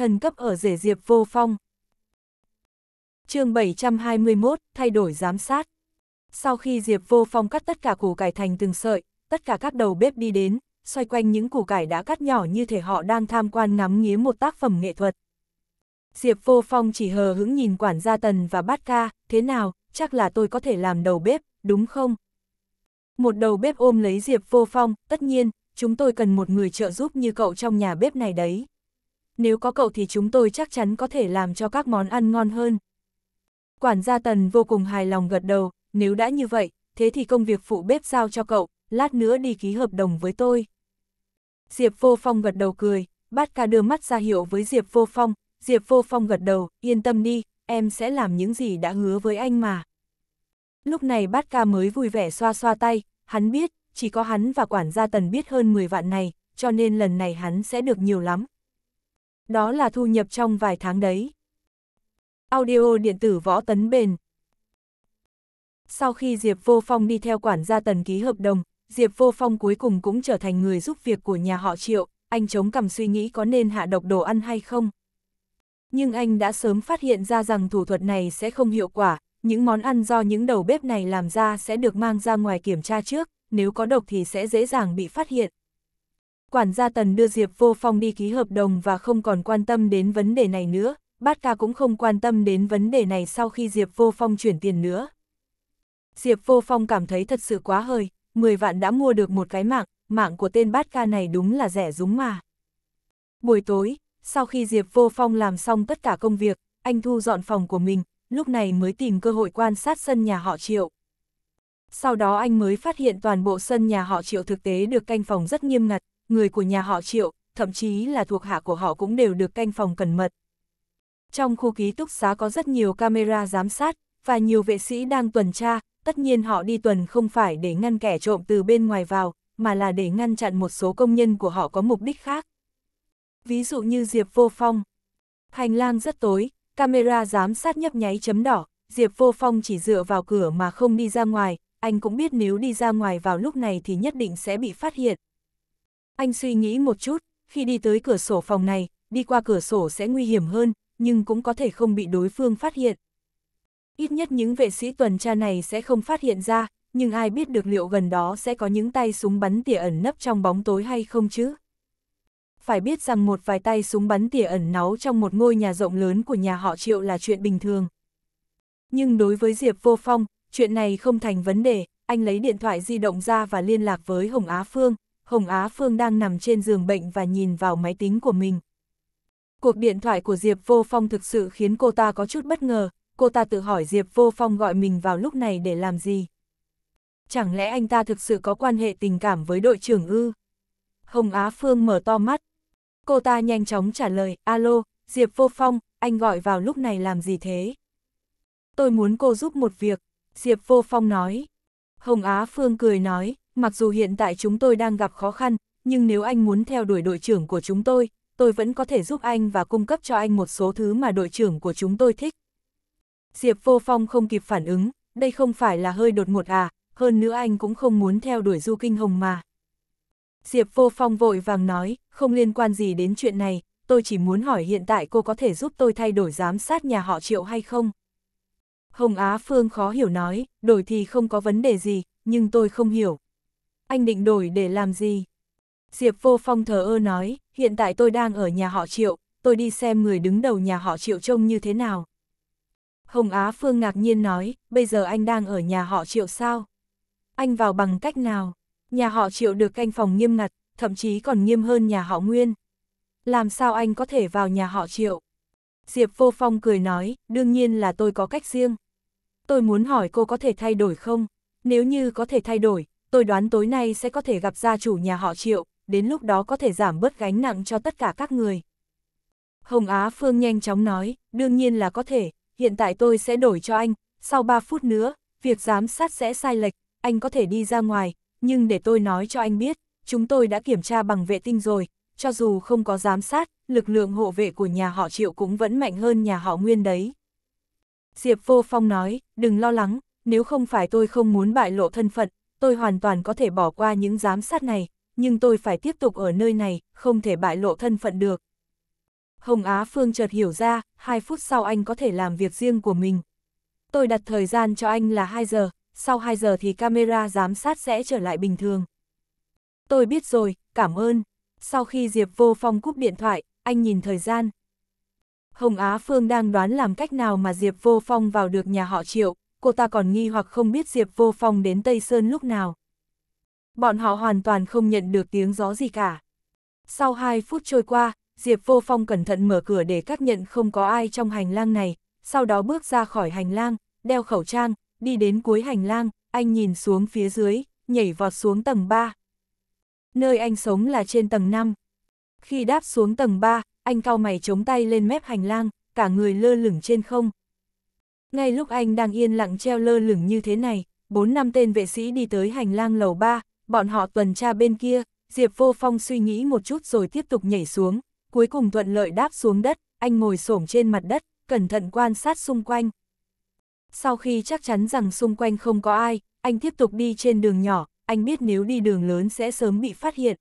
thần cấp ở rể diệp vô phong. chương 721, thay đổi giám sát. Sau khi Diệp Vô Phong cắt tất cả củ cải thành từng sợi, tất cả các đầu bếp đi đến, xoay quanh những củ cải đã cắt nhỏ như thể họ đang tham quan ngắm nghía một tác phẩm nghệ thuật. Diệp Vô Phong chỉ hờ hững nhìn quản gia Tần và bát ca, thế nào, chắc là tôi có thể làm đầu bếp, đúng không? Một đầu bếp ôm lấy Diệp Vô Phong, tất nhiên, chúng tôi cần một người trợ giúp như cậu trong nhà bếp này đấy nếu có cậu thì chúng tôi chắc chắn có thể làm cho các món ăn ngon hơn. Quản gia Tần vô cùng hài lòng gật đầu, nếu đã như vậy, thế thì công việc phụ bếp sao cho cậu, lát nữa đi ký hợp đồng với tôi. Diệp Vô Phong gật đầu cười, bát ca đưa mắt ra hiệu với Diệp Vô Phong, Diệp Vô Phong gật đầu, yên tâm đi, em sẽ làm những gì đã hứa với anh mà. Lúc này bát ca mới vui vẻ xoa xoa tay, hắn biết, chỉ có hắn và quản gia Tần biết hơn 10 vạn này, cho nên lần này hắn sẽ được nhiều lắm, đó là thu nhập trong vài tháng đấy. Audio điện tử võ tấn bền Sau khi Diệp Vô Phong đi theo quản gia tần ký hợp đồng, Diệp Vô Phong cuối cùng cũng trở thành người giúp việc của nhà họ Triệu, anh chống cằm suy nghĩ có nên hạ độc đồ ăn hay không. Nhưng anh đã sớm phát hiện ra rằng thủ thuật này sẽ không hiệu quả, những món ăn do những đầu bếp này làm ra sẽ được mang ra ngoài kiểm tra trước, nếu có độc thì sẽ dễ dàng bị phát hiện quản gia tần đưa Diệp Vô Phong đi ký hợp đồng và không còn quan tâm đến vấn đề này nữa, bát ca cũng không quan tâm đến vấn đề này sau khi Diệp Vô Phong chuyển tiền nữa. Diệp Vô Phong cảm thấy thật sự quá hơi, 10 vạn đã mua được một cái mạng, mạng của tên bát ca này đúng là rẻ rúng mà. Buổi tối, sau khi Diệp Vô Phong làm xong tất cả công việc, anh thu dọn phòng của mình, lúc này mới tìm cơ hội quan sát sân nhà họ Triệu. Sau đó anh mới phát hiện toàn bộ sân nhà họ Triệu thực tế được canh phòng rất nghiêm ngặt, người của nhà họ Triệu, thậm chí là thuộc hạ của họ cũng đều được canh phòng cẩn mật. Trong khu ký túc xá có rất nhiều camera giám sát, và nhiều vệ sĩ đang tuần tra, tất nhiên họ đi tuần không phải để ngăn kẻ trộm từ bên ngoài vào, mà là để ngăn chặn một số công nhân của họ có mục đích khác. Ví dụ như Diệp Vô Phong. Hành lang rất tối, camera giám sát nhấp nháy chấm đỏ, Diệp Vô Phong chỉ dựa vào cửa mà không đi ra ngoài, anh cũng biết nếu đi ra ngoài vào lúc này thì nhất định sẽ bị phát hiện. Anh suy nghĩ một chút, khi đi tới cửa sổ phòng này, đi qua cửa sổ sẽ nguy hiểm hơn, nhưng cũng có thể không bị đối phương phát hiện. Ít nhất những vệ sĩ tuần tra này sẽ không phát hiện ra, nhưng ai biết được liệu gần đó sẽ có những tay súng bắn tỉa ẩn nấp trong bóng tối hay không chứ? Phải biết rằng một vài tay súng bắn tỉa ẩn náu trong một ngôi nhà rộng lớn của nhà họ Triệu là chuyện bình thường. Nhưng đối với Diệp Vô Phong, chuyện này không thành vấn đề, anh lấy điện thoại di động ra và liên lạc với Hồng Á Phương, Hồng Á Phương đang nằm trên giường bệnh và nhìn vào máy tính của mình. Cuộc điện thoại của Diệp Vô Phong thực sự khiến cô ta có chút bất ngờ, cô ta tự hỏi Diệp Vô Phong gọi mình vào lúc này để làm gì. Chẳng lẽ anh ta thực sự có quan hệ tình cảm với đội trưởng ư? Hồng Á Phương mở to mắt. Cô ta nhanh chóng trả lời, alo, Diệp Vô Phong, anh gọi vào lúc này làm gì thế? Tôi muốn cô giúp một việc, Diệp Vô Phong nói. Hồng Á Phương cười nói, mặc dù hiện tại chúng tôi đang gặp khó khăn, nhưng nếu anh muốn theo đuổi đội trưởng của chúng tôi, tôi vẫn có thể giúp anh và cung cấp cho anh một số thứ mà đội trưởng của chúng tôi thích. Diệp Vô Phong không kịp phản ứng, đây không phải là hơi đột ngột à, hơn nữa anh cũng không muốn theo đuổi Du Kinh Hồng mà. Diệp Vô Phong vội vàng nói, không liên quan gì đến chuyện này, tôi chỉ muốn hỏi hiện tại cô có thể giúp tôi thay đổi giám sát nhà họ Triệu hay không? Hồng Á Phương khó hiểu nói, đổi thì không có vấn đề gì, nhưng tôi không hiểu, anh định đổi để làm gì? Diệp Vô Phong thờ ơ nói, hiện tại tôi đang ở nhà họ Triệu, tôi đi xem người đứng đầu nhà họ Triệu trông như thế nào. Hồng Á Phương ngạc nhiên nói, bây giờ anh đang ở nhà họ Triệu sao? Anh vào bằng cách nào? Nhà họ Triệu được canh phòng nghiêm ngặt, thậm chí còn nghiêm hơn nhà họ Nguyên. Làm sao anh có thể vào nhà họ Triệu? Diệp Vô Phong cười nói, đương nhiên là tôi có cách riêng. Tôi muốn hỏi cô có thể thay đổi không? Nếu như có thể thay đổi, tôi đoán tối nay sẽ có thể gặp gia chủ nhà họ Triệu, đến lúc đó có thể giảm bớt gánh nặng cho tất cả các người. Hồng Á Phương nhanh chóng nói, đương nhiên là có thể, hiện tại tôi sẽ đổi cho anh, sau 3 phút nữa, việc giám sát sẽ sai lệch, anh có thể đi ra ngoài, nhưng để tôi nói cho anh biết, chúng tôi đã kiểm tra bằng vệ tinh rồi, cho dù không có giám sát, lực lượng hộ vệ của nhà họ Triệu cũng vẫn mạnh hơn nhà họ Nguyên đấy. Diệp Vô Phong nói, đừng lo lắng, nếu không phải tôi không muốn bại lộ thân phận, tôi hoàn toàn có thể bỏ qua những giám sát này, nhưng tôi phải tiếp tục ở nơi này, không thể bại lộ thân phận được. Hồng Á Phương chợt hiểu ra, hai phút sau anh có thể làm việc riêng của mình. Tôi đặt thời gian cho anh là 2 giờ, sau 2 giờ thì camera giám sát sẽ trở lại bình thường. Tôi biết rồi, cảm ơn. Sau khi Diệp vô phong cúp điện thoại, anh nhìn thời gian. Hồng Á Phương đang đoán làm cách nào mà Diệp vô phong vào được nhà họ triệu, cô ta còn nghi hoặc không biết Diệp Vô Phong đến Tây Sơn lúc nào. Bọn họ hoàn toàn không nhận được tiếng gió gì cả. Sau 2 phút trôi qua, Diệp Vô Phong cẩn thận mở cửa để các nhận không có ai trong hành lang này, sau đó bước ra khỏi hành lang, đeo khẩu trang, đi đến cuối hành lang, anh nhìn xuống phía dưới, nhảy vọt xuống tầng 3. Nơi anh sống là trên tầng 5. Khi đáp xuống tầng 3, anh cao mày chống tay lên mép hành lang, cả người lơ lửng trên không. Ngay lúc anh đang yên lặng treo lơ lửng như thế này, bốn năm tên vệ sĩ đi tới hành lang lầu 3, bọn họ tuần tra bên kia, Diệp Vô Phong suy nghĩ một chút rồi tiếp tục nhảy xuống, cuối cùng thuận lợi đáp xuống đất, anh ngồi xổm trên mặt đất, cẩn thận quan sát xung quanh. Sau khi chắc chắn rằng xung quanh không có ai, anh tiếp tục đi trên đường nhỏ, anh biết nếu đi đường lớn sẽ sớm bị phát hiện.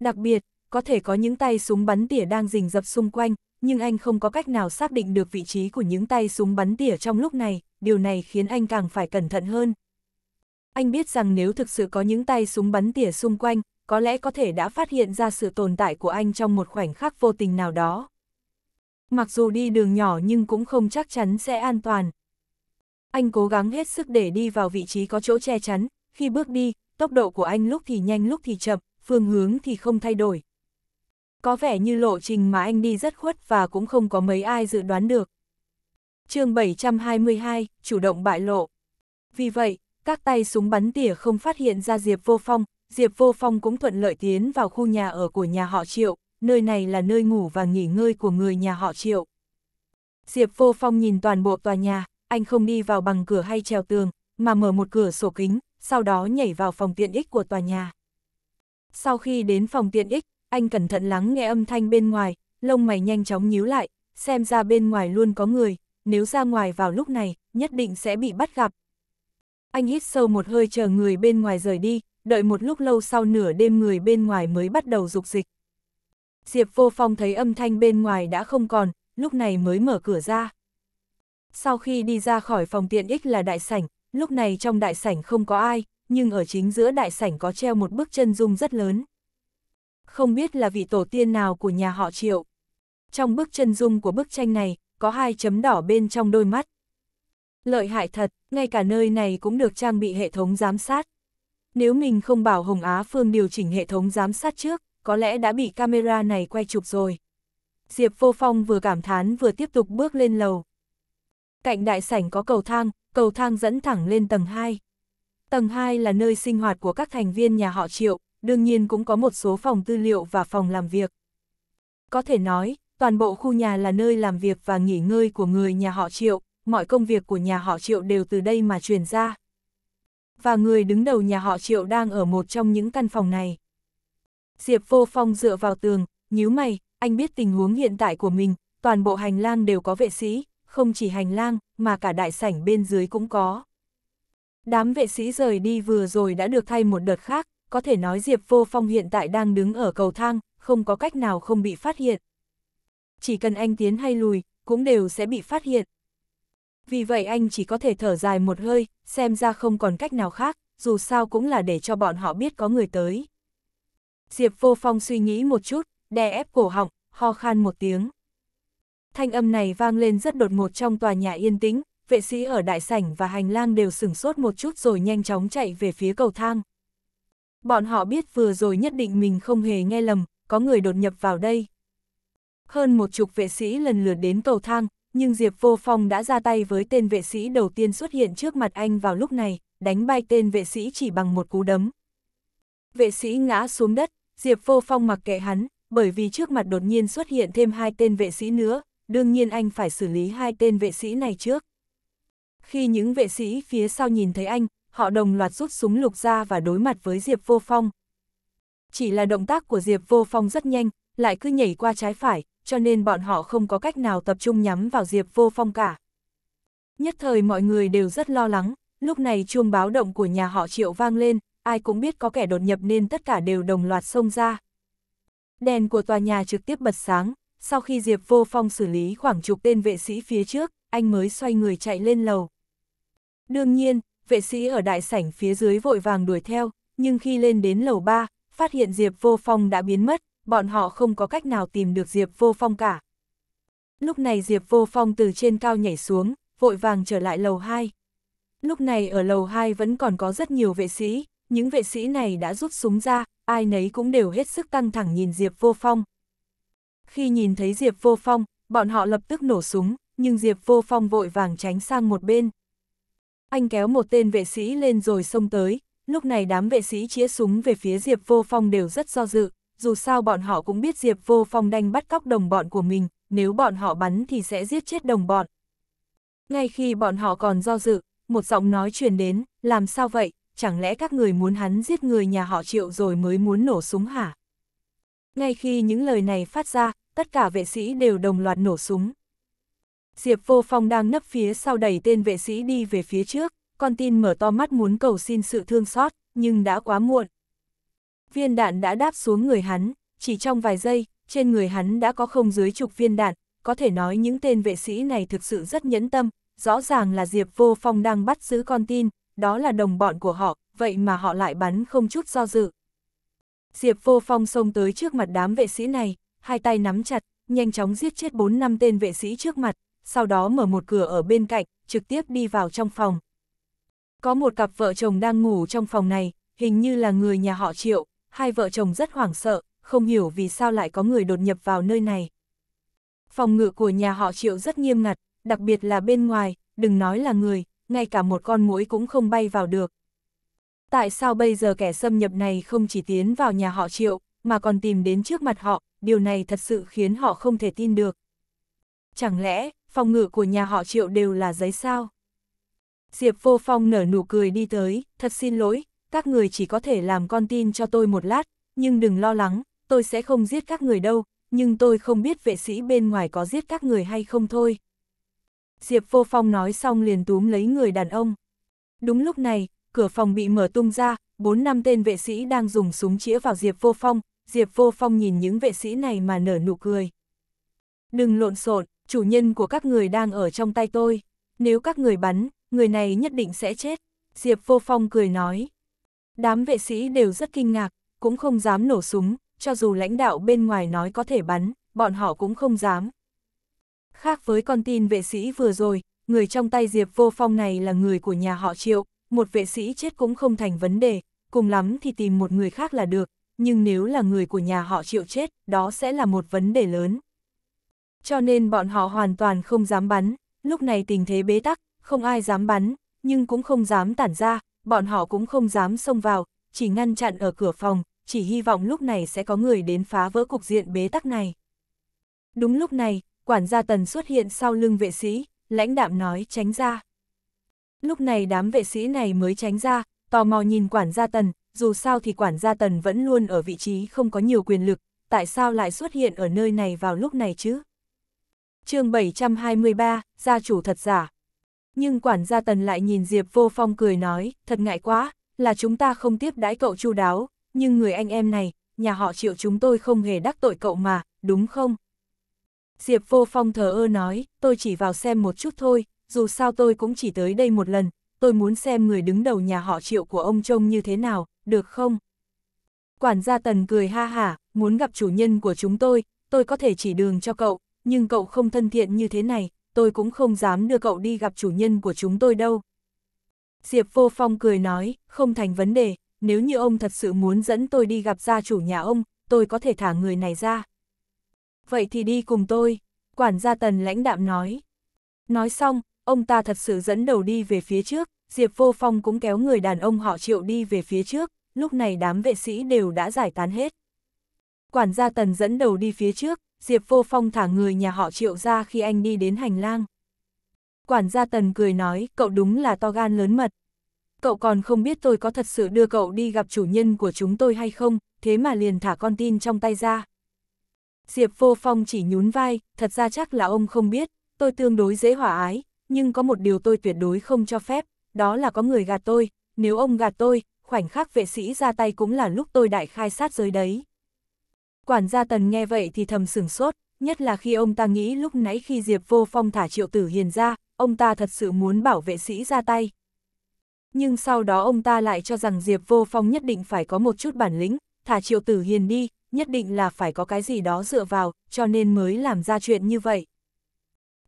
Đặc biệt, có thể có những tay súng bắn tỉa đang rình rập xung quanh, nhưng anh không có cách nào xác định được vị trí của những tay súng bắn tỉa trong lúc này, điều này khiến anh càng phải cẩn thận hơn. Anh biết rằng nếu thực sự có những tay súng bắn tỉa xung quanh, có lẽ có thể đã phát hiện ra sự tồn tại của anh trong một khoảnh khắc vô tình nào đó. Mặc dù đi đường nhỏ nhưng cũng không chắc chắn sẽ an toàn. Anh cố gắng hết sức để đi vào vị trí có chỗ che chắn, khi bước đi, tốc độ của anh lúc thì nhanh lúc thì chậm, phương hướng thì không thay đổi, có vẻ như lộ trình mà anh đi rất khuất và cũng không có mấy ai dự đoán được. chương 722, chủ động bại lộ. Vì vậy, các tay súng bắn tỉa không phát hiện ra Diệp Vô Phong, Diệp Vô Phong cũng thuận lợi tiến vào khu nhà ở của nhà họ Triệu, nơi này là nơi ngủ và nghỉ ngơi của người nhà họ Triệu. Diệp Vô Phong nhìn toàn bộ tòa nhà, anh không đi vào bằng cửa hay trèo tường, mà mở một cửa sổ kính, sau đó nhảy vào phòng tiện ích của tòa nhà. Sau khi đến phòng tiện ích, anh cẩn thận lắng nghe âm thanh bên ngoài, lông mày nhanh chóng nhíu lại, xem ra bên ngoài luôn có người, nếu ra ngoài vào lúc này, nhất định sẽ bị bắt gặp. Anh hít sâu một hơi chờ người bên ngoài rời đi, đợi một lúc lâu sau nửa đêm người bên ngoài mới bắt đầu dục dịch. Diệp Vô Phong thấy âm thanh bên ngoài đã không còn, lúc này mới mở cửa ra. Sau khi đi ra khỏi phòng tiện ích là đại sảnh, lúc này trong đại sảnh không có ai, nhưng ở chính giữa đại sảnh có treo một bức chân dung rất lớn không biết là vị tổ tiên nào của nhà họ Triệu. Trong bức chân dung của bức tranh này, có hai chấm đỏ bên trong đôi mắt. Lợi hại thật, ngay cả nơi này cũng được trang bị hệ thống giám sát. Nếu mình không bảo Hồng Á Phương điều chỉnh hệ thống giám sát trước, có lẽ đã bị camera này quay chụp rồi. Diệp Vô Phong vừa cảm thán vừa tiếp tục bước lên lầu. Cạnh đại sảnh có cầu thang, cầu thang dẫn thẳng lên tầng 2. Tầng 2 là nơi sinh hoạt của các thành viên nhà họ Triệu, đương nhiên cũng có một số phòng tư liệu và phòng làm việc. Có thể nói, toàn bộ khu nhà là nơi làm việc và nghỉ ngơi của người nhà họ Triệu, mọi công việc của nhà họ Triệu đều từ đây mà truyền ra. Và người đứng đầu nhà họ Triệu đang ở một trong những căn phòng này. Diệp Vô Phong dựa vào tường, nhíu mày, anh biết tình huống hiện tại của mình, toàn bộ hành lang đều có vệ sĩ, không chỉ hành lang, mà cả đại sảnh bên dưới cũng có. Đám vệ sĩ rời đi vừa rồi đã được thay một đợt khác, có thể nói Diệp Vô Phong hiện tại đang đứng ở cầu thang, không có cách nào không bị phát hiện. Chỉ cần anh tiến hay lùi, cũng đều sẽ bị phát hiện. Vì vậy anh chỉ có thể thở dài một hơi, xem ra không còn cách nào khác, dù sao cũng là để cho bọn họ biết có người tới. Diệp Vô Phong suy nghĩ một chút, đè ép cổ họng, ho khan một tiếng. Thanh âm này vang lên rất đột ngột trong tòa nhà yên tĩnh, vệ sĩ ở đại sảnh và hành lang đều sửng sốt một chút rồi nhanh chóng chạy về phía cầu thang. Bọn họ biết vừa rồi nhất định mình không hề nghe lầm, có người đột nhập vào đây. Hơn một chục vệ sĩ lần lượt đến cầu thang, nhưng Diệp Vô Phong đã ra tay với tên vệ sĩ đầu tiên xuất hiện trước mặt anh vào lúc này, đánh bay tên vệ sĩ chỉ bằng một cú đấm. Vệ sĩ ngã xuống đất, Diệp Vô Phong mặc kệ hắn, bởi vì trước mặt đột nhiên xuất hiện thêm hai tên vệ sĩ nữa, đương nhiên anh phải xử lý hai tên vệ sĩ này trước. Khi những vệ sĩ phía sau nhìn thấy anh, họ đồng loạt rút súng lục ra và đối mặt với Diệp Vô Phong. Chỉ là động tác của Diệp Vô Phong rất nhanh, lại cứ nhảy qua trái phải, cho nên bọn họ không có cách nào tập trung nhắm vào Diệp Vô Phong cả. Nhất thời mọi người đều rất lo lắng, lúc này chuông báo động của nhà họ Triệu vang lên, ai cũng biết có kẻ đột nhập nên tất cả đều đồng loạt xông ra. Đèn của tòa nhà trực tiếp bật sáng, sau khi Diệp Vô Phong xử lý khoảng chục tên vệ sĩ phía trước, anh mới xoay người chạy lên lầu. Đương nhiên, vệ sĩ ở đại sảnh phía dưới vội vàng đuổi theo, nhưng khi lên đến lầu 3, phát hiện Diệp Vô Phong đã biến mất, bọn họ không có cách nào tìm được Diệp Vô Phong cả. Lúc này Diệp Vô Phong từ trên cao nhảy xuống, vội vàng trở lại lầu 2. Lúc này ở lầu 2 vẫn còn có rất nhiều vệ sĩ, những vệ sĩ này đã rút súng ra, ai nấy cũng đều hết sức căng thẳng nhìn Diệp Vô Phong. Khi nhìn thấy Diệp Vô Phong, bọn họ lập tức nổ súng, nhưng Diệp Vô Phong vội vàng tránh sang một bên. Anh kéo một tên vệ sĩ lên rồi xông tới, lúc này đám vệ sĩ chĩa súng về phía Diệp Vô Phong đều rất do dự, dù sao bọn họ cũng biết Diệp Vô Phong đanh bắt cóc đồng bọn của mình, nếu bọn họ bắn thì sẽ giết chết đồng bọn. Ngay khi bọn họ còn do dự, một giọng nói truyền đến, làm sao vậy, chẳng lẽ các người muốn hắn giết người nhà họ triệu rồi mới muốn nổ súng hả? Ngay khi những lời này phát ra, tất cả vệ sĩ đều đồng loạt nổ súng. Diệp Vô Phong đang nấp phía sau đẩy tên vệ sĩ đi về phía trước, con tin mở to mắt muốn cầu xin sự thương xót, nhưng đã quá muộn. Viên đạn đã đáp xuống người hắn, chỉ trong vài giây, trên người hắn đã có không dưới chục viên đạn, có thể nói những tên vệ sĩ này thực sự rất nhẫn tâm, rõ ràng là Diệp Vô Phong đang bắt giữ con tin, đó là đồng bọn của họ, vậy mà họ lại bắn không chút do dự. Diệp Vô Phong xông tới trước mặt đám vệ sĩ này, hai tay nắm chặt, nhanh chóng giết chết 4 năm tên vệ sĩ trước mặt, sau đó mở một cửa ở bên cạnh, trực tiếp đi vào trong phòng. Có một cặp vợ chồng đang ngủ trong phòng này, hình như là người nhà họ Triệu, hai vợ chồng rất hoảng sợ, không hiểu vì sao lại có người đột nhập vào nơi này. Phòng ngự của nhà họ Triệu rất nghiêm ngặt, đặc biệt là bên ngoài, đừng nói là người, ngay cả một con muỗi cũng không bay vào được. Tại sao bây giờ kẻ xâm nhập này không chỉ tiến vào nhà họ Triệu, mà còn tìm đến trước mặt họ, điều này thật sự khiến họ không thể tin được. Chẳng lẽ, phòng ngự của nhà họ triệu đều là giấy sao. Diệp vô phong nở nụ cười đi tới, thật xin lỗi, các người chỉ có thể làm con tin cho tôi một lát, nhưng đừng lo lắng, tôi sẽ không giết các người đâu, nhưng tôi không biết vệ sĩ bên ngoài có giết các người hay không thôi. Diệp vô phong nói xong liền túm lấy người đàn ông. Đúng lúc này, cửa phòng bị mở tung ra, bốn năm tên vệ sĩ đang dùng súng chĩa vào Diệp vô phong, Diệp vô phong nhìn những vệ sĩ này mà nở nụ cười. Đừng lộn xộn, chủ nhân của các người đang ở trong tay tôi, nếu các người bắn, người này nhất định sẽ chết, Diệp Vô Phong cười nói. Đám vệ sĩ đều rất kinh ngạc, cũng không dám nổ súng, cho dù lãnh đạo bên ngoài nói có thể bắn, bọn họ cũng không dám. Khác với con tin vệ sĩ vừa rồi, người trong tay Diệp Vô Phong này là người của nhà họ Triệu, một vệ sĩ chết cũng không thành vấn đề, cùng lắm thì tìm một người khác là được, nhưng nếu là người của nhà họ Triệu chết, đó sẽ là một vấn đề lớn cho nên bọn họ hoàn toàn không dám bắn, lúc này tình thế bế tắc, không ai dám bắn, nhưng cũng không dám tản ra, bọn họ cũng không dám xông vào, chỉ ngăn chặn ở cửa phòng, chỉ hy vọng lúc này sẽ có người đến phá vỡ cục diện bế tắc này. Đúng lúc này, quản gia tần xuất hiện sau lưng vệ sĩ, lãnh đạm nói tránh ra. Lúc này đám vệ sĩ này mới tránh ra, tò mò nhìn quản gia tần, dù sao thì quản gia tần vẫn luôn ở vị trí không có nhiều quyền lực, tại sao lại xuất hiện ở nơi này vào lúc này chứ? chương 723, gia chủ thật giả. Nhưng quản gia tần lại nhìn Diệp vô phong cười nói, thật ngại quá, là chúng ta không tiếp đãi cậu chu đáo, nhưng người anh em này, nhà họ triệu chúng tôi không hề đắc tội cậu mà, đúng không? Diệp vô phong thờ ơ nói, tôi chỉ vào xem một chút thôi, dù sao tôi cũng chỉ tới đây một lần, tôi muốn xem người đứng đầu nhà họ triệu của ông trông như thế nào, được không? Quản gia tần cười ha hả, muốn gặp chủ nhân của chúng tôi, tôi có thể chỉ đường cho cậu, nhưng cậu không thân thiện như thế này, tôi cũng không dám đưa cậu đi gặp chủ nhân của chúng tôi đâu. Diệp Vô Phong cười nói, không thành vấn đề, nếu như ông thật sự muốn dẫn tôi đi gặp gia chủ nhà ông, tôi có thể thả người này ra. Vậy thì đi cùng tôi, quản gia tần lãnh đạm nói. Nói xong, ông ta thật sự dẫn đầu đi về phía trước, Diệp Vô Phong cũng kéo người đàn ông họ triệu đi về phía trước, lúc này đám vệ sĩ đều đã giải tán hết. Quản gia tần dẫn đầu đi phía trước, Diệp Vô Phong thả người nhà họ triệu ra khi anh đi đến hành lang. Quản gia Tần cười nói, cậu đúng là to gan lớn mật. Cậu còn không biết tôi có thật sự đưa cậu đi gặp chủ nhân của chúng tôi hay không, thế mà liền thả con tin trong tay ra. Diệp Vô Phong chỉ nhún vai, thật ra chắc là ông không biết, tôi tương đối dễ hỏa ái, nhưng có một điều tôi tuyệt đối không cho phép, đó là có người gạt tôi, nếu ông gạt tôi, khoảnh khắc vệ sĩ ra tay cũng là lúc tôi đại khai sát giới đấy. Quản gia Tần nghe vậy thì thầm sửng sốt, nhất là khi ông ta nghĩ lúc nãy khi Diệp Vô Phong thả Triệu Tử Hiền ra, ông ta thật sự muốn bảo vệ sĩ ra tay. Nhưng sau đó ông ta lại cho rằng Diệp Vô Phong nhất định phải có một chút bản lĩnh, thả Triệu Tử Hiền đi, nhất định là phải có cái gì đó dựa vào, cho nên mới làm ra chuyện như vậy.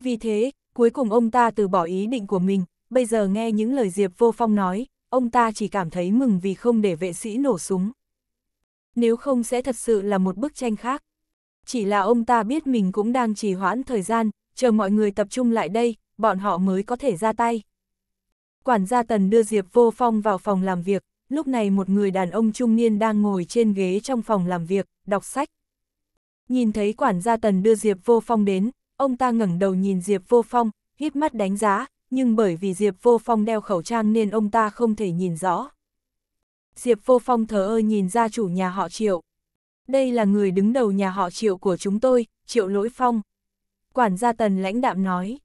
Vì thế, cuối cùng ông ta từ bỏ ý định của mình, bây giờ nghe những lời Diệp Vô Phong nói, ông ta chỉ cảm thấy mừng vì không để vệ sĩ nổ súng nếu không sẽ thật sự là một bức tranh khác. Chỉ là ông ta biết mình cũng đang trì hoãn thời gian, chờ mọi người tập trung lại đây, bọn họ mới có thể ra tay. Quản gia Tần đưa Diệp Vô Phong vào phòng làm việc, lúc này một người đàn ông trung niên đang ngồi trên ghế trong phòng làm việc, đọc sách. Nhìn thấy quản gia Tần đưa Diệp Vô Phong đến, ông ta ngẩng đầu nhìn Diệp Vô Phong, híp mắt đánh giá, nhưng bởi vì Diệp Vô Phong đeo khẩu trang nên ông ta không thể nhìn rõ. Diệp Vô Phong thờ ơ nhìn ra chủ nhà họ Triệu. Đây là người đứng đầu nhà họ Triệu của chúng tôi, Triệu Lỗi Phong. Quản gia Tần lãnh đạm nói.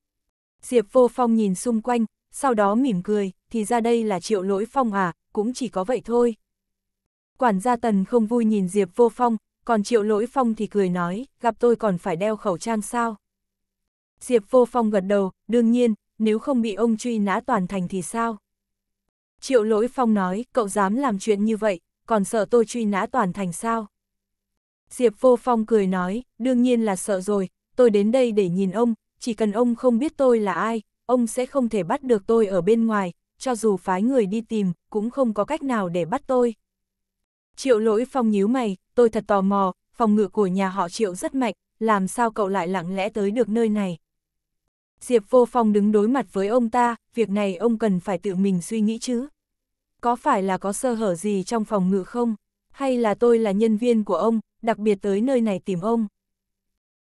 Diệp Vô Phong nhìn xung quanh, sau đó mỉm cười, thì ra đây là Triệu Lỗi Phong à, cũng chỉ có vậy thôi. Quản gia Tần không vui nhìn Diệp Vô Phong, còn Triệu Lỗi Phong thì cười nói, gặp tôi còn phải đeo khẩu trang sao? Diệp Vô Phong gật đầu, đương nhiên, nếu không bị ông truy nã toàn thành thì sao? Triệu lỗi phong nói, cậu dám làm chuyện như vậy, còn sợ tôi truy nã toàn thành sao? Diệp vô phong cười nói, đương nhiên là sợ rồi, tôi đến đây để nhìn ông, chỉ cần ông không biết tôi là ai, ông sẽ không thể bắt được tôi ở bên ngoài, cho dù phái người đi tìm, cũng không có cách nào để bắt tôi. Triệu lỗi phong nhíu mày, tôi thật tò mò, phòng ngự của nhà họ triệu rất mạnh, làm sao cậu lại lặng lẽ tới được nơi này? Diệp Vô Phong đứng đối mặt với ông ta, việc này ông cần phải tự mình suy nghĩ chứ. Có phải là có sơ hở gì trong phòng ngự không? Hay là tôi là nhân viên của ông, đặc biệt tới nơi này tìm ông?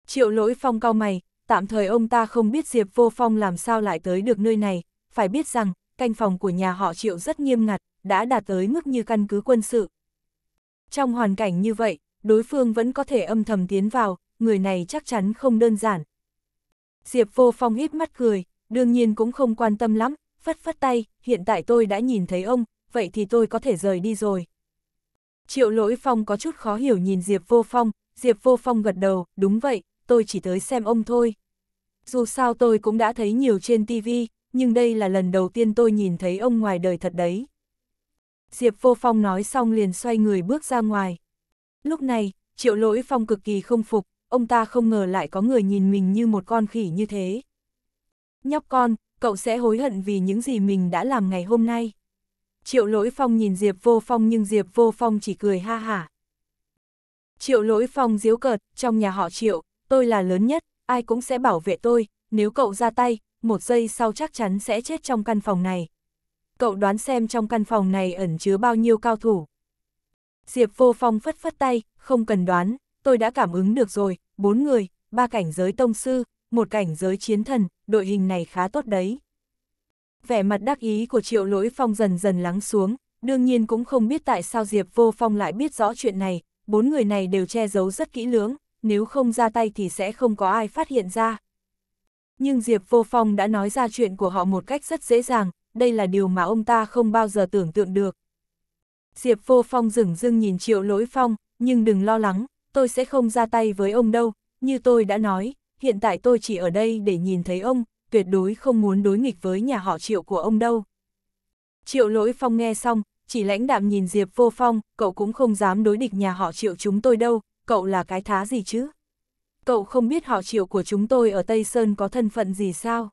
Triệu lỗi phong cao mày, tạm thời ông ta không biết Diệp Vô Phong làm sao lại tới được nơi này, phải biết rằng, canh phòng của nhà họ Triệu rất nghiêm ngặt, đã đạt tới mức như căn cứ quân sự. Trong hoàn cảnh như vậy, đối phương vẫn có thể âm thầm tiến vào, người này chắc chắn không đơn giản, Diệp Vô Phong híp mắt cười, đương nhiên cũng không quan tâm lắm, phất phất tay, hiện tại tôi đã nhìn thấy ông, vậy thì tôi có thể rời đi rồi. Triệu lỗi phong có chút khó hiểu nhìn Diệp Vô Phong, Diệp Vô Phong gật đầu, đúng vậy, tôi chỉ tới xem ông thôi. Dù sao tôi cũng đã thấy nhiều trên TV, nhưng đây là lần đầu tiên tôi nhìn thấy ông ngoài đời thật đấy. Diệp Vô Phong nói xong liền xoay người bước ra ngoài. Lúc này, Triệu Lỗi Phong cực kỳ không phục, ông ta không ngờ lại có người nhìn mình như một con khỉ như thế. Nhóc con, cậu sẽ hối hận vì những gì mình đã làm ngày hôm nay. Triệu lỗi phong nhìn Diệp vô phong nhưng Diệp vô phong chỉ cười ha hả. Triệu lỗi phong diếu cợt, trong nhà họ triệu, tôi là lớn nhất, ai cũng sẽ bảo vệ tôi, nếu cậu ra tay, một giây sau chắc chắn sẽ chết trong căn phòng này. Cậu đoán xem trong căn phòng này ẩn chứa bao nhiêu cao thủ. Diệp vô phong phất phất tay, không cần đoán, tôi đã cảm ứng được rồi, bốn người, ba cảnh giới tông sư, một cảnh giới chiến thần, đội hình này khá tốt đấy. Vẻ mặt đắc ý của triệu lỗi phong dần dần lắng xuống, đương nhiên cũng không biết tại sao Diệp Vô Phong lại biết rõ chuyện này, bốn người này đều che giấu rất kỹ lưỡng, nếu không ra tay thì sẽ không có ai phát hiện ra. Nhưng Diệp Vô Phong đã nói ra chuyện của họ một cách rất dễ dàng, đây là điều mà ông ta không bao giờ tưởng tượng được. Diệp Vô Phong dừng dưng nhìn Triệu Lỗi Phong, nhưng đừng lo lắng, tôi sẽ không ra tay với ông đâu, như tôi đã nói, hiện tại tôi chỉ ở đây để nhìn thấy ông, tuyệt đối không muốn đối nghịch với nhà họ triệu của ông đâu. Triệu lỗi phong nghe xong, chỉ lãnh đạm nhìn Diệp vô phong, cậu cũng không dám đối địch nhà họ triệu chúng tôi đâu, cậu là cái thá gì chứ? Cậu không biết họ triệu của chúng tôi ở Tây Sơn có thân phận gì sao?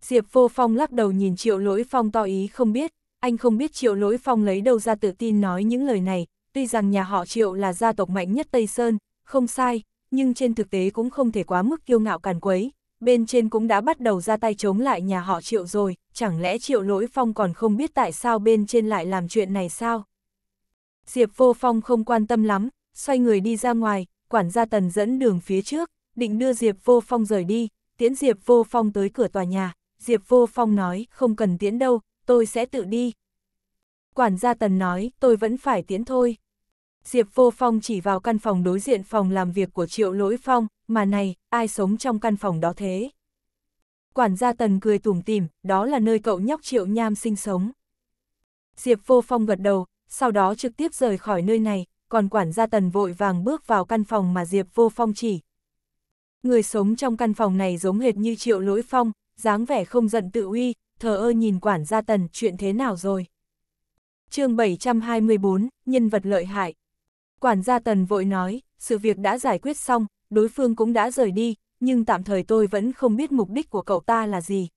Diệp vô phong lắc đầu nhìn triệu lỗi phong to ý không biết, anh không biết triệu lỗi phong lấy đâu ra tự tin nói những lời này, tuy rằng nhà họ Triệu là gia tộc mạnh nhất Tây Sơn, không sai, nhưng trên thực tế cũng không thể quá mức kiêu ngạo càn quấy, bên trên cũng đã bắt đầu ra tay chống lại nhà họ Triệu rồi, chẳng lẽ Triệu Lỗi Phong còn không biết tại sao bên trên lại làm chuyện này sao? Diệp Vô Phong không quan tâm lắm, xoay người đi ra ngoài, quản gia Tần dẫn đường phía trước, định đưa Diệp Vô Phong rời đi, tiễn Diệp Vô Phong tới cửa tòa nhà, Diệp Vô Phong nói không cần tiễn đâu, tôi sẽ tự đi. Quản gia Tần nói tôi vẫn phải tiễn thôi. Diệp Vô Phong chỉ vào căn phòng đối diện phòng làm việc của Triệu Lỗi Phong, mà này, ai sống trong căn phòng đó thế? Quản gia Tần cười tủm tỉm, đó là nơi cậu nhóc Triệu Nham sinh sống. Diệp Vô Phong gật đầu, sau đó trực tiếp rời khỏi nơi này, còn quản gia Tần vội vàng bước vào căn phòng mà Diệp Vô Phong chỉ. Người sống trong căn phòng này giống hệt như Triệu Lỗi Phong, dáng vẻ không giận tự uy, thờ ơ nhìn quản gia Tần chuyện thế nào rồi. chương 724, nhân vật lợi hại. Quản gia Tần vội nói, sự việc đã giải quyết xong, đối phương cũng đã rời đi, nhưng tạm thời tôi vẫn không biết mục đích của cậu ta là gì.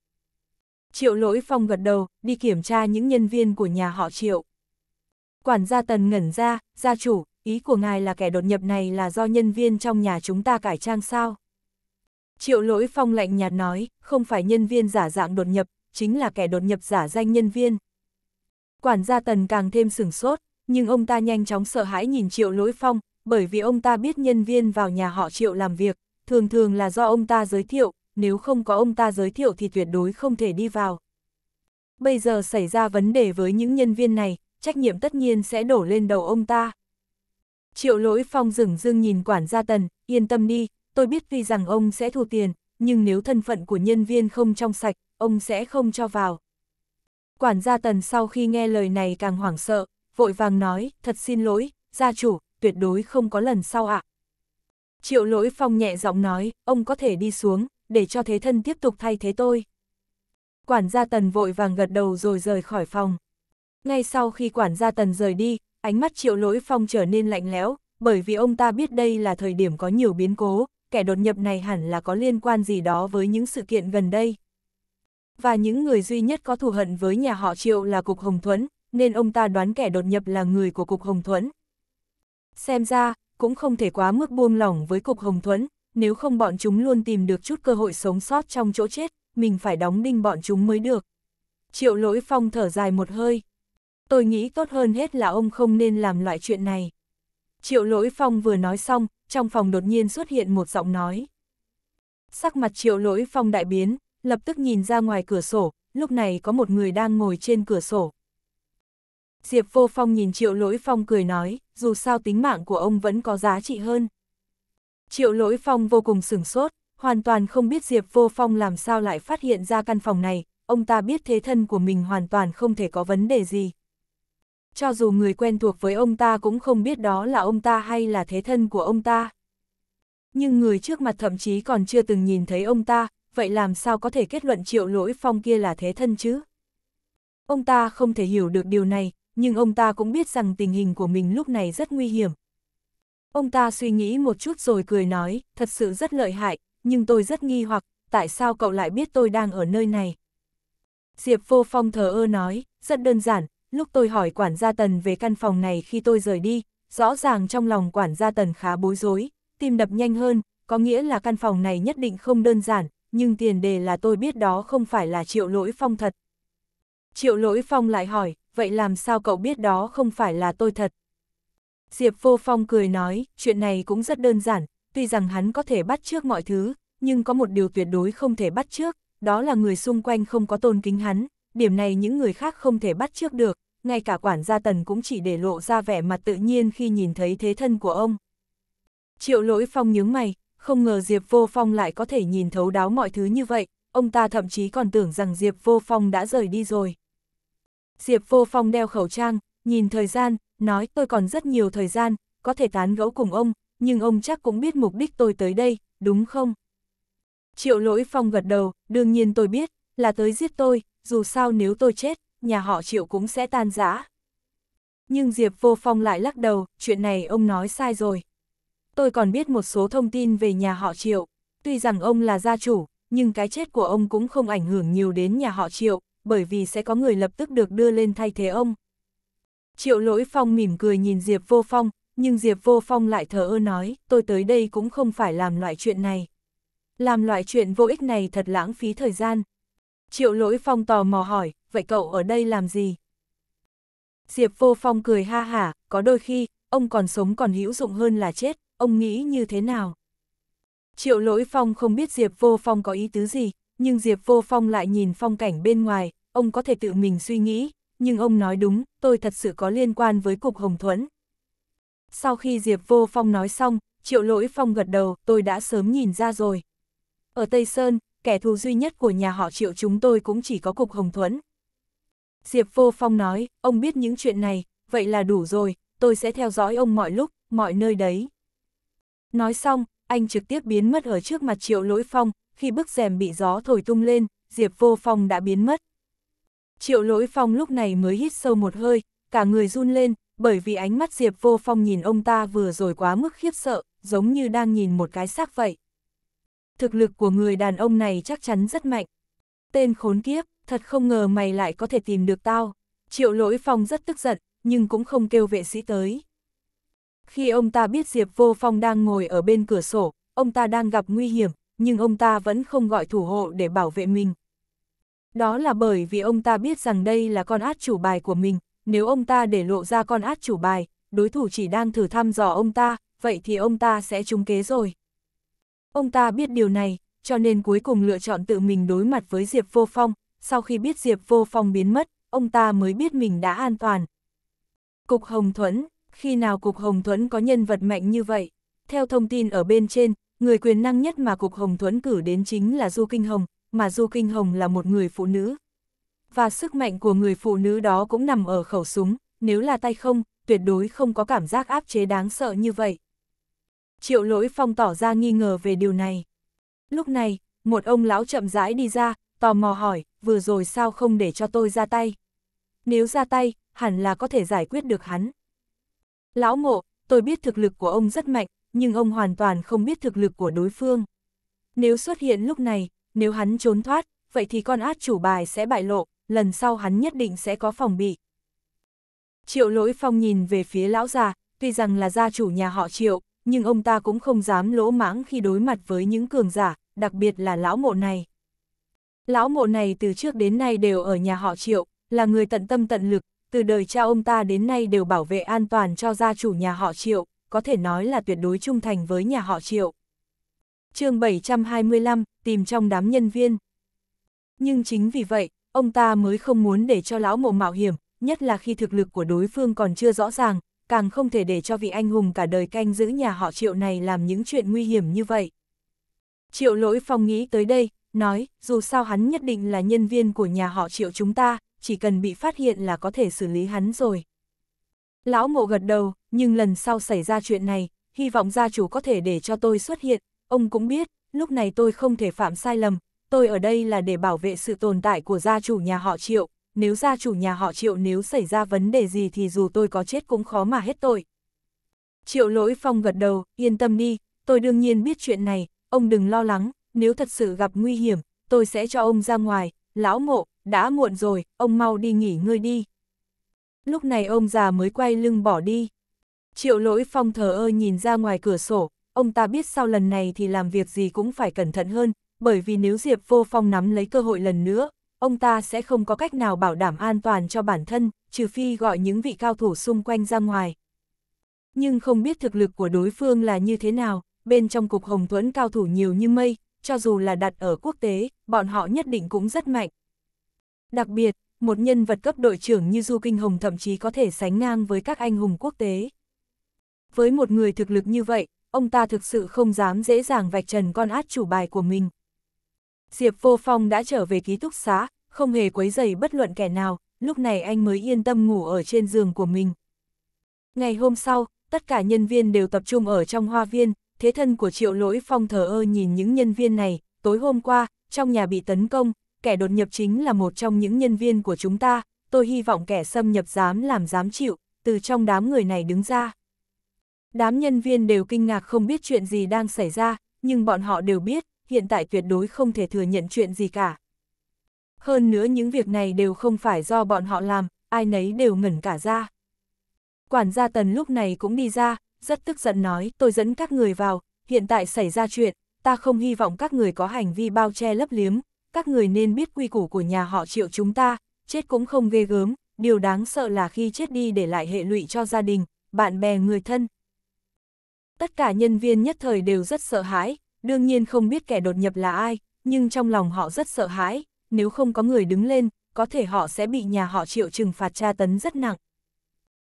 Triệu lỗi phong gật đầu, đi kiểm tra những nhân viên của nhà họ Triệu. Quản gia Tần ngẩn ra, gia chủ, ý của ngài là kẻ đột nhập này là do nhân viên trong nhà chúng ta cải trang sao? Triệu lỗi phong lạnh nhạt nói, không phải nhân viên giả dạng đột nhập, chính là kẻ đột nhập giả danh nhân viên. Quản gia Tần càng thêm sửng sốt, nhưng ông ta nhanh chóng sợ hãi nhìn Triệu Lỗi Phong, bởi vì ông ta biết nhân viên vào nhà họ Triệu làm việc, thường thường là do ông ta giới thiệu, nếu không có ông ta giới thiệu thì tuyệt đối không thể đi vào. Bây giờ xảy ra vấn đề với những nhân viên này, trách nhiệm tất nhiên sẽ đổ lên đầu ông ta. Triệu Lỗi Phong dừng dưng nhìn quản gia Tần, yên tâm đi, tôi biết vì rằng ông sẽ thu tiền, nhưng nếu thân phận của nhân viên không trong sạch, ông sẽ không cho vào. Quản gia Tần sau khi nghe lời này càng hoảng sợ, vội vàng nói, thật xin lỗi, gia chủ, tuyệt đối không có lần sau ạ. Triệu lỗi phong nhẹ giọng nói, ông có thể đi xuống, để cho thế thân tiếp tục thay thế tôi. Quản gia tần vội vàng gật đầu rồi rời khỏi phòng. Ngay sau khi quản gia tần rời đi, ánh mắt triệu lỗi phong trở nên lạnh lẽo, bởi vì ông ta biết đây là thời điểm có nhiều biến cố, kẻ đột nhập này hẳn là có liên quan gì đó với những sự kiện gần đây. Và những người duy nhất có thù hận với nhà họ triệu là Cục Hồng Thuấn, nên ông ta đoán kẻ đột nhập là người của Cục Hồng Thuẫn. Xem ra, cũng không thể quá mức buông lỏng với Cục Hồng Thuẫn, nếu không bọn chúng luôn tìm được chút cơ hội sống sót trong chỗ chết, mình phải đóng đinh bọn chúng mới được. Triệu lỗi phong thở dài một hơi. Tôi nghĩ tốt hơn hết là ông không nên làm loại chuyện này. Triệu lỗi phong vừa nói xong, trong phòng đột nhiên xuất hiện một giọng nói. Sắc mặt triệu lỗi phong đại biến, lập tức nhìn ra ngoài cửa sổ, lúc này có một người đang ngồi trên cửa sổ, Diệp Vô Phong nhìn Triệu Lỗi Phong cười nói, dù sao tính mạng của ông vẫn có giá trị hơn. Triệu Lỗi Phong vô cùng sửng sốt, hoàn toàn không biết Diệp Vô Phong làm sao lại phát hiện ra căn phòng này, ông ta biết thế thân của mình hoàn toàn không thể có vấn đề gì. Cho dù người quen thuộc với ông ta cũng không biết đó là ông ta hay là thế thân của ông ta. Nhưng người trước mặt thậm chí còn chưa từng nhìn thấy ông ta, vậy làm sao có thể kết luận triệu lỗi phong kia là thế thân chứ? Ông ta không thể hiểu được điều này, nhưng ông ta cũng biết rằng tình hình của mình lúc này rất nguy hiểm. Ông ta suy nghĩ một chút rồi cười nói, thật sự rất lợi hại, nhưng tôi rất nghi hoặc, tại sao cậu lại biết tôi đang ở nơi này? Diệp vô phong thờ ơ nói, rất đơn giản, lúc tôi hỏi quản gia tần về căn phòng này khi tôi rời đi, rõ ràng trong lòng quản gia tần khá bối rối, tim đập nhanh hơn, có nghĩa là căn phòng này nhất định không đơn giản, nhưng tiền đề là tôi biết đó không phải là triệu lỗi phong thật. Triệu lỗi phong lại hỏi, vậy làm sao cậu biết đó không phải là tôi thật? Diệp Vô Phong cười nói, chuyện này cũng rất đơn giản, tuy rằng hắn có thể bắt trước mọi thứ, nhưng có một điều tuyệt đối không thể bắt trước, đó là người xung quanh không có tôn kính hắn, điểm này những người khác không thể bắt trước được, ngay cả quản gia tần cũng chỉ để lộ ra vẻ mặt tự nhiên khi nhìn thấy thế thân của ông. Triệu lỗi phong nhướng mày, không ngờ Diệp Vô Phong lại có thể nhìn thấu đáo mọi thứ như vậy, ông ta thậm chí còn tưởng rằng Diệp Vô Phong đã rời đi rồi. Diệp Vô Phong đeo khẩu trang, nhìn thời gian, nói tôi còn rất nhiều thời gian, có thể tán gẫu cùng ông, nhưng ông chắc cũng biết mục đích tôi tới đây, đúng không? Triệu lỗi Phong gật đầu, đương nhiên tôi biết, là tới giết tôi, dù sao nếu tôi chết, nhà họ Triệu cũng sẽ tan rã. Nhưng Diệp Vô Phong lại lắc đầu, chuyện này ông nói sai rồi. Tôi còn biết một số thông tin về nhà họ Triệu, tuy rằng ông là gia chủ, nhưng cái chết của ông cũng không ảnh hưởng nhiều đến nhà họ Triệu, bởi vì sẽ có người lập tức được đưa lên thay thế ông. Triệu lỗi phong mỉm cười nhìn Diệp vô phong, nhưng Diệp vô phong lại thờ ơ nói, tôi tới đây cũng không phải làm loại chuyện này. Làm loại chuyện vô ích này thật lãng phí thời gian. Triệu lỗi phong tò mò hỏi, vậy cậu ở đây làm gì? Diệp vô phong cười ha hả, có đôi khi, ông còn sống còn hữu dụng hơn là chết, ông nghĩ như thế nào? Triệu lỗi phong không biết Diệp vô phong có ý tứ gì, nhưng Diệp vô phong lại nhìn phong cảnh bên ngoài, ông có thể tự mình suy nghĩ, nhưng ông nói đúng, tôi thật sự có liên quan với Cục Hồng Thuẫn. Sau khi Diệp Vô Phong nói xong, Triệu Lỗi Phong gật đầu, tôi đã sớm nhìn ra rồi. Ở Tây Sơn, kẻ thù duy nhất của nhà họ Triệu chúng tôi cũng chỉ có Cục Hồng Thuẫn. Diệp Vô Phong nói, ông biết những chuyện này, vậy là đủ rồi, tôi sẽ theo dõi ông mọi lúc, mọi nơi đấy. Nói xong, anh trực tiếp biến mất ở trước mặt Triệu Lỗi Phong, khi bức rèm bị gió thổi tung lên, Diệp Vô Phong đã biến mất. Triệu lỗi phong lúc này mới hít sâu một hơi, cả người run lên, bởi vì ánh mắt Diệp vô phong nhìn ông ta vừa rồi quá mức khiếp sợ, giống như đang nhìn một cái xác vậy. Thực lực của người đàn ông này chắc chắn rất mạnh. Tên khốn kiếp, thật không ngờ mày lại có thể tìm được tao. Triệu lỗi phong rất tức giận, nhưng cũng không kêu vệ sĩ tới. Khi ông ta biết Diệp Vô Phong đang ngồi ở bên cửa sổ, ông ta đang gặp nguy hiểm, nhưng ông ta vẫn không gọi thủ hộ để bảo vệ mình, đó là bởi vì ông ta biết rằng đây là con át chủ bài của mình, nếu ông ta để lộ ra con át chủ bài, đối thủ chỉ đang thử thăm dò ông ta, vậy thì ông ta sẽ trúng kế rồi. Ông ta biết điều này, cho nên cuối cùng lựa chọn tự mình đối mặt với Diệp Vô Phong, sau khi biết Diệp Vô Phong biến mất, ông ta mới biết mình đã an toàn. Cục Hồng Thuẫn, khi nào Cục Hồng Thuẫn có nhân vật mạnh như vậy? Theo thông tin ở bên trên, người quyền năng nhất mà Cục Hồng Thuẫn cử đến chính là Du Kinh Hồng, mà Du Kinh Hồng là một người phụ nữ. Và sức mạnh của người phụ nữ đó cũng nằm ở khẩu súng, nếu là tay không, tuyệt đối không có cảm giác áp chế đáng sợ như vậy. Triệu lỗi phong tỏ ra nghi ngờ về điều này. Lúc này, một ông lão chậm rãi đi ra, tò mò hỏi, vừa rồi sao không để cho tôi ra tay? Nếu ra tay, hẳn là có thể giải quyết được hắn. Lão mộ, tôi biết thực lực của ông rất mạnh, nhưng ông hoàn toàn không biết thực lực của đối phương. Nếu xuất hiện lúc này, nếu hắn trốn thoát, vậy thì con át chủ bài sẽ bại lộ, lần sau hắn nhất định sẽ có phòng bị. Triệu lỗi phong nhìn về phía lão già, tuy rằng là gia chủ nhà họ triệu, nhưng ông ta cũng không dám lỗ mãng khi đối mặt với những cường giả, đặc biệt là lão mộ này. Lão mộ này từ trước đến nay đều ở nhà họ triệu, là người tận tâm tận lực, từ đời cha ông ta đến nay đều bảo vệ an toàn cho gia chủ nhà họ triệu, có thể nói là tuyệt đối trung thành với nhà họ triệu chương 725, tìm trong đám nhân viên. Nhưng chính vì vậy, ông ta mới không muốn để cho lão mộ mạo hiểm, nhất là khi thực lực của đối phương còn chưa rõ ràng, càng không thể để cho vị anh hùng cả đời canh giữ nhà họ triệu này làm những chuyện nguy hiểm như vậy. Triệu lỗi phong nghĩ tới đây, nói, dù sao hắn nhất định là nhân viên của nhà họ triệu chúng ta, chỉ cần bị phát hiện là có thể xử lý hắn rồi. Lão mộ gật đầu, nhưng lần sau xảy ra chuyện này, hy vọng gia chủ có thể để cho tôi xuất hiện, ông cũng biết, lúc này tôi không thể phạm sai lầm, tôi ở đây là để bảo vệ sự tồn tại của gia chủ nhà họ Triệu, nếu gia chủ nhà họ Triệu nếu xảy ra vấn đề gì thì dù tôi có chết cũng khó mà hết tội. Triệu lỗi phong gật đầu, yên tâm đi, tôi đương nhiên biết chuyện này, ông đừng lo lắng, nếu thật sự gặp nguy hiểm, tôi sẽ cho ông ra ngoài, lão mộ, đã muộn rồi, ông mau đi nghỉ ngơi đi. Lúc này ông già mới quay lưng bỏ đi. Triệu lỗi phong thờ ơ nhìn ra ngoài cửa sổ, ông ta biết sau lần này thì làm việc gì cũng phải cẩn thận hơn, bởi vì nếu Diệp Vô Phong nắm lấy cơ hội lần nữa, ông ta sẽ không có cách nào bảo đảm an toàn cho bản thân, trừ phi gọi những vị cao thủ xung quanh ra ngoài. Nhưng không biết thực lực của đối phương là như thế nào, bên trong cục hồng thuẫn cao thủ nhiều như mây, cho dù là đặt ở quốc tế, bọn họ nhất định cũng rất mạnh. Đặc biệt, một nhân vật cấp đội trưởng như Du Kinh Hồng thậm chí có thể sánh ngang với các anh hùng quốc tế. Với một người thực lực như vậy, ông ta thực sự không dám dễ dàng vạch trần con át chủ bài của mình. Diệp Vô Phong đã trở về ký túc xá, không hề quấy rầy bất luận kẻ nào, lúc này anh mới yên tâm ngủ ở trên giường của mình. Ngày hôm sau, tất cả nhân viên đều tập trung ở trong hoa viên, thế thân của Triệu Lỗi Phong thờ ơ nhìn những nhân viên này, tối hôm qua, trong nhà bị tấn công, kẻ đột nhập chính là một trong những nhân viên của chúng ta, tôi hy vọng kẻ xâm nhập dám làm dám chịu, từ trong đám người này đứng ra. Đám nhân viên đều kinh ngạc không biết chuyện gì đang xảy ra, nhưng bọn họ đều biết, hiện tại tuyệt đối không thể thừa nhận chuyện gì cả. Hơn nữa những việc này đều không phải do bọn họ làm, ai nấy đều ngẩn cả ra. Quản gia Tần lúc này cũng đi ra, rất tức giận nói tôi dẫn các người vào, hiện tại xảy ra chuyện, ta không hy vọng các người có hành vi bao che lấp liếm, các người nên biết quy củ của nhà họ triệu chúng ta, chết cũng không ghê gớm, điều đáng sợ là khi chết đi để lại hệ lụy cho gia đình, bạn bè người thân, Tất cả nhân viên nhất thời đều rất sợ hãi, đương nhiên không biết kẻ đột nhập là ai, nhưng trong lòng họ rất sợ hãi, nếu không có người đứng lên, có thể họ sẽ bị nhà họ triệu trừng phạt tra tấn rất nặng.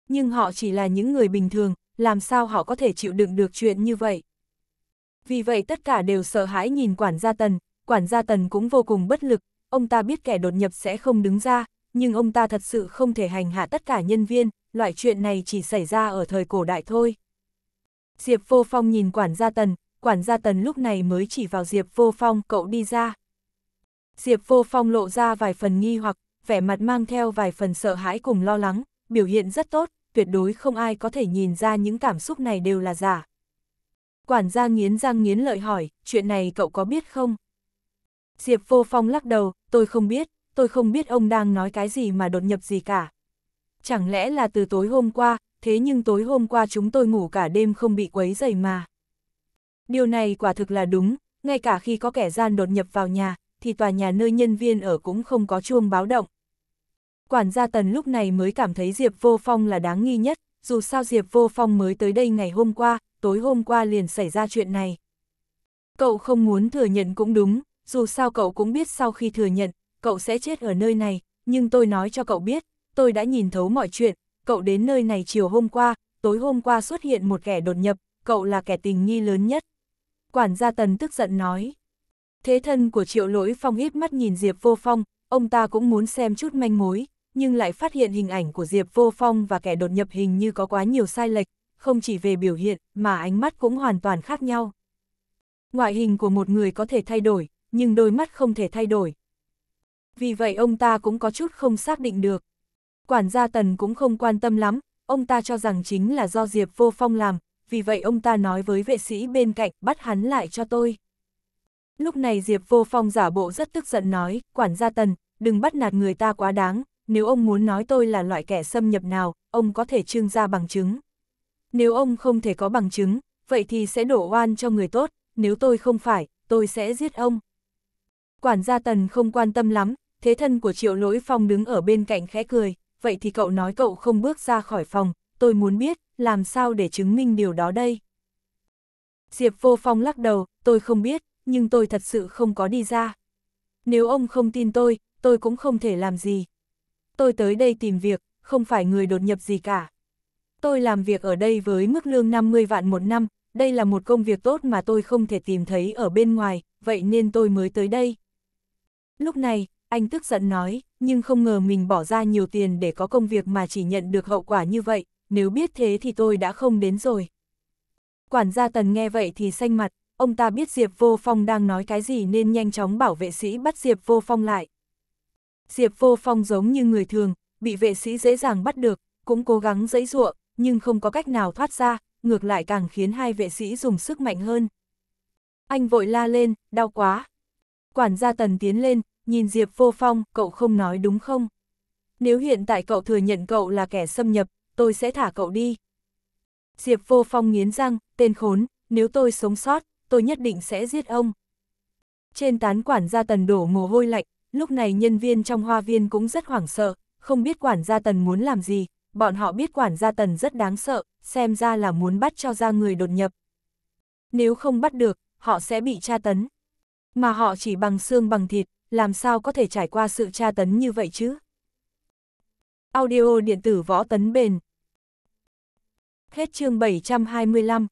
Nhưng họ chỉ là những người bình thường, làm sao họ có thể chịu đựng được chuyện như vậy? Vì vậy tất cả đều sợ hãi nhìn quản gia tần, quản gia tần cũng vô cùng bất lực, ông ta biết kẻ đột nhập sẽ không đứng ra, nhưng ông ta thật sự không thể hành hạ tất cả nhân viên, loại chuyện này chỉ xảy ra ở thời cổ đại thôi. Diệp Vô Phong nhìn quản gia Tần, quản gia Tần lúc này mới chỉ vào Diệp Vô Phong, cậu đi ra. Diệp Vô Phong lộ ra vài phần nghi hoặc, vẻ mặt mang theo vài phần sợ hãi cùng lo lắng, biểu hiện rất tốt, tuyệt đối không ai có thể nhìn ra những cảm xúc này đều là giả. Quản gia nghiến răng nghiến lợi hỏi, chuyện này cậu có biết không? Diệp Vô Phong lắc đầu, tôi không biết, tôi không biết ông đang nói cái gì mà đột nhập gì cả. Chẳng lẽ là từ tối hôm qua, thế nhưng tối hôm qua chúng tôi ngủ cả đêm không bị quấy dày mà. Điều này quả thực là đúng, ngay cả khi có kẻ gian đột nhập vào nhà, thì tòa nhà nơi nhân viên ở cũng không có chuông báo động. Quản gia Tần lúc này mới cảm thấy Diệp Vô Phong là đáng nghi nhất, dù sao Diệp Vô Phong mới tới đây ngày hôm qua, tối hôm qua liền xảy ra chuyện này. Cậu không muốn thừa nhận cũng đúng, dù sao cậu cũng biết sau khi thừa nhận, cậu sẽ chết ở nơi này, nhưng tôi nói cho cậu biết, tôi đã nhìn thấu mọi chuyện, cậu đến nơi này chiều hôm qua, tối hôm qua xuất hiện một kẻ đột nhập, cậu là kẻ tình nghi lớn nhất. Quản gia Tần tức giận nói. Thế thân của triệu lỗi phong híp mắt nhìn Diệp Vô Phong, ông ta cũng muốn xem chút manh mối, nhưng lại phát hiện hình ảnh của Diệp Vô Phong và kẻ đột nhập hình như có quá nhiều sai lệch, không chỉ về biểu hiện mà ánh mắt cũng hoàn toàn khác nhau. Ngoại hình của một người có thể thay đổi, nhưng đôi mắt không thể thay đổi. Vì vậy ông ta cũng có chút không xác định được quản gia Tần cũng không quan tâm lắm, ông ta cho rằng chính là do Diệp Vô Phong làm, vì vậy ông ta nói với vệ sĩ bên cạnh bắt hắn lại cho tôi. Lúc này Diệp Vô Phong giả bộ rất tức giận nói, quản gia Tần, đừng bắt nạt người ta quá đáng, nếu ông muốn nói tôi là loại kẻ xâm nhập nào, ông có thể trưng ra bằng chứng. Nếu ông không thể có bằng chứng, vậy thì sẽ đổ oan cho người tốt, nếu tôi không phải, tôi sẽ giết ông. Quản gia Tần không quan tâm lắm, thế thân của Triệu Lỗi Phong đứng ở bên cạnh khẽ cười, vậy thì cậu nói cậu không bước ra khỏi phòng, tôi muốn biết, làm sao để chứng minh điều đó đây? Diệp Vô Phong lắc đầu, tôi không biết, nhưng tôi thật sự không có đi ra. Nếu ông không tin tôi, tôi cũng không thể làm gì. Tôi tới đây tìm việc, không phải người đột nhập gì cả. Tôi làm việc ở đây với mức lương 50 vạn một năm, đây là một công việc tốt mà tôi không thể tìm thấy ở bên ngoài, vậy nên tôi mới tới đây. Lúc này, anh tức giận nói, nhưng không ngờ mình bỏ ra nhiều tiền để có công việc mà chỉ nhận được hậu quả như vậy, nếu biết thế thì tôi đã không đến rồi. Quản gia Tần nghe vậy thì xanh mặt, ông ta biết Diệp Vô Phong đang nói cái gì nên nhanh chóng bảo vệ sĩ bắt Diệp Vô Phong lại. Diệp Vô Phong giống như người thường, bị vệ sĩ dễ dàng bắt được, cũng cố gắng dẫy dụa, nhưng không có cách nào thoát ra, ngược lại càng khiến hai vệ sĩ dùng sức mạnh hơn. Anh vội la lên, đau quá. Quản gia Tần tiến lên, nhìn Diệp Vô Phong, cậu không nói đúng không? Nếu hiện tại cậu thừa nhận cậu là kẻ xâm nhập, tôi sẽ thả cậu đi. Diệp Vô Phong nghiến răng, tên khốn, nếu tôi sống sót, tôi nhất định sẽ giết ông. Trên tán quản gia tần đổ mồ hôi lạnh, lúc này nhân viên trong hoa viên cũng rất hoảng sợ, không biết quản gia tần muốn làm gì, bọn họ biết quản gia tần rất đáng sợ, xem ra là muốn bắt cho ra người đột nhập. Nếu không bắt được, họ sẽ bị tra tấn. Mà họ chỉ bằng xương bằng thịt, làm sao có thể trải qua sự tra tấn như vậy chứ? Audio điện tử võ tấn bền Hết chương 725